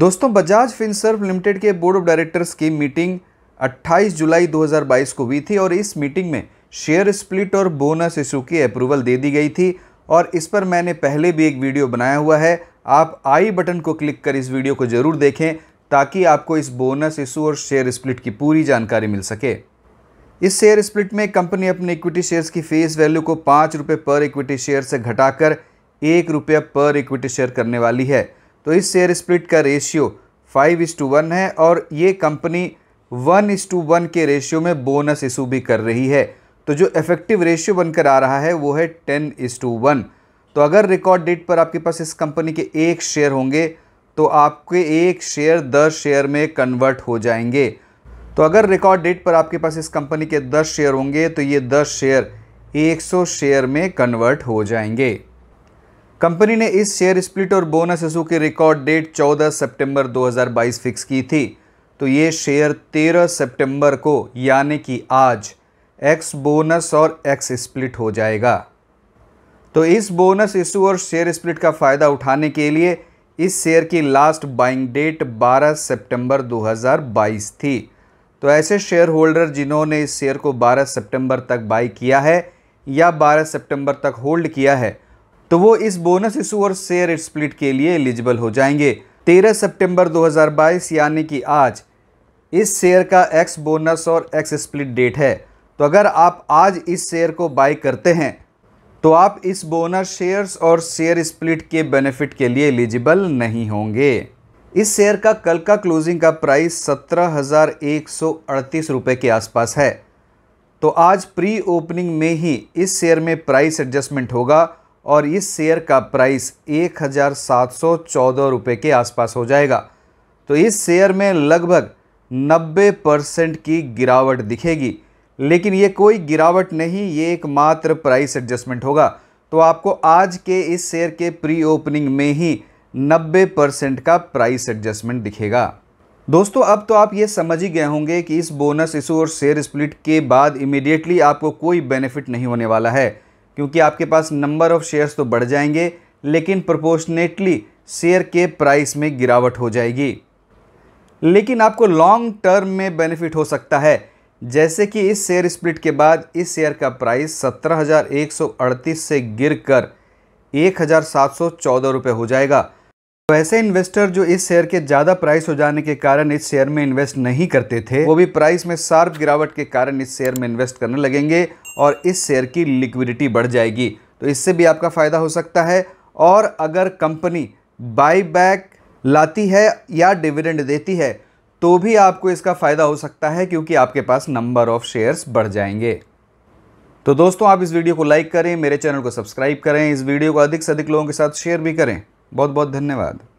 दोस्तों बजाज फिनसर्व लिमिटेड के board of directors की मीटिंग 28 जुलाई 2022 को हुई थी और इस मीटिंग में शेयर स्प्लिट और बोनस इशू की अप्रूवल दे दी गई थी और इस पर मैंने पहले भी एक वीडियो बनाया हुआ है आप आई बटन को क्लिक कर इस वीडियो को ज़रूर देखें ताकि आपको इस बोनस इशू और शेयर स्प्लिट की पूरी जानकारी मिल सके इस शेयर स्प्लिट में कंपनी अपने इक्विटी शेयर्स की फेस वैल्यू को पाँच रुपये पर इक्विटी शेयर से घटाकर एक रुपया पर इक्विटी शेयर करने वाली है तो इस शेयर स्प्लिट का ratio five is to one है और ये company one is to one के रेशियो में बोनस इशू भी कर रही है तो जो इफेक्टिव रेशियो बनकर आ रहा है वो है टेन इस टू वन तो अगर रिकॉर्ड डेट पर आपके पास इस कंपनी के एक शेयर होंगे तो आपके एक शेयर दस शेयर में कन्वर्ट हो जाएंगे तो अगर रिकॉर्ड डेट पर आपके पास इस कंपनी के दस शेयर होंगे तो ये दस शेयर सौ शेयर में कन्वर्ट हो जाएंगे कंपनी ने इस शेयर स्प्लिट और बोनस इशू की रिकॉर्ड डेट 14 सितंबर 2022 फिक्स की थी तो ये शेयर 13 सितंबर को यानी कि आज एक्स बोनस और एक्स स्प्लिट हो जाएगा तो इस बोनस इशू और शेयर स्प्लिट का फ़ायदा उठाने के लिए इस शेयर की लास्ट बाइंग डेट 12 सितंबर 2022 थी तो ऐसे शेयर होल्डर जिन्होंने इस शेयर को 12 सितंबर तक बाई किया है या 12 सितंबर तक होल्ड किया है तो वो इस बोनस इशू और शेयर स्प्लिट के लिए एलिजिबल हो जाएंगे 13 सितंबर 2022 यानी कि आज इस शेयर का एक्स बोनस और एक्स स्प्लिट डेट है तो अगर आप आज इस शेयर को बाई करते हैं तो आप इस बोनस शेयर्स और शेयर स्प्लिट के बेनिफिट के लिए एलिजिबल नहीं होंगे इस शेयर का कल का क्लोजिंग का प्राइस सत्रह हज़ार एक सौ अड़तीस रुपये के आसपास है तो आज प्री ओपनिंग में ही इस शेयर में प्राइस एडजस्टमेंट होगा और इस शेयर का प्राइस एक हज़ार सात सौ चौदह रुपये के आसपास हो जाएगा तो इस शेयर में लगभग 90 परसेंट की गिरावट दिखेगी लेकिन ये कोई गिरावट नहीं ये एक मात्र प्राइस एडजस्टमेंट होगा तो आपको आज के इस शेयर के प्री ओपनिंग में ही 90 परसेंट का प्राइस एडजस्टमेंट दिखेगा दोस्तों अब तो आप ये समझ ही गए होंगे कि इस बोनस इशू और शेयर स्प्लिट के बाद इमिडिएटली आपको कोई बेनिफिट नहीं होने वाला है क्योंकि आपके पास नंबर ऑफ़ शेयर्स तो बढ़ जाएंगे लेकिन प्रोपोर्शनेटली शेयर के प्राइस में गिरावट हो जाएगी लेकिन आपको लॉन्ग टर्म में बेनिफिट हो सकता है जैसे कि इस शेयर स्प्लिट के बाद इस शेयर का प्राइस सत्रह से गिरकर 1,714 रुपए हो जाएगा तो ऐसे इन्वेस्टर जो इस शेयर के ज़्यादा प्राइस हो जाने के कारण इस शेयर में इन्वेस्ट नहीं करते थे वो भी प्राइस में शार्प गिरावट के कारण इस शेयर में इन्वेस्ट करने लगेंगे और इस शेयर की लिक्विडिटी बढ़ जाएगी तो इससे भी आपका फ़ायदा हो सकता है और अगर कंपनी बाई बैक लाती है या डिविडेंड देती है तो भी आपको इसका फ़ायदा हो सकता है क्योंकि आपके पास नंबर ऑफ़ शेयर्स बढ़ जाएंगे तो दोस्तों आप इस वीडियो को लाइक करें मेरे चैनल को सब्सक्राइब करें इस वीडियो को अधिक से अधिक लोगों के साथ शेयर भी करें बहुत बहुत धन्यवाद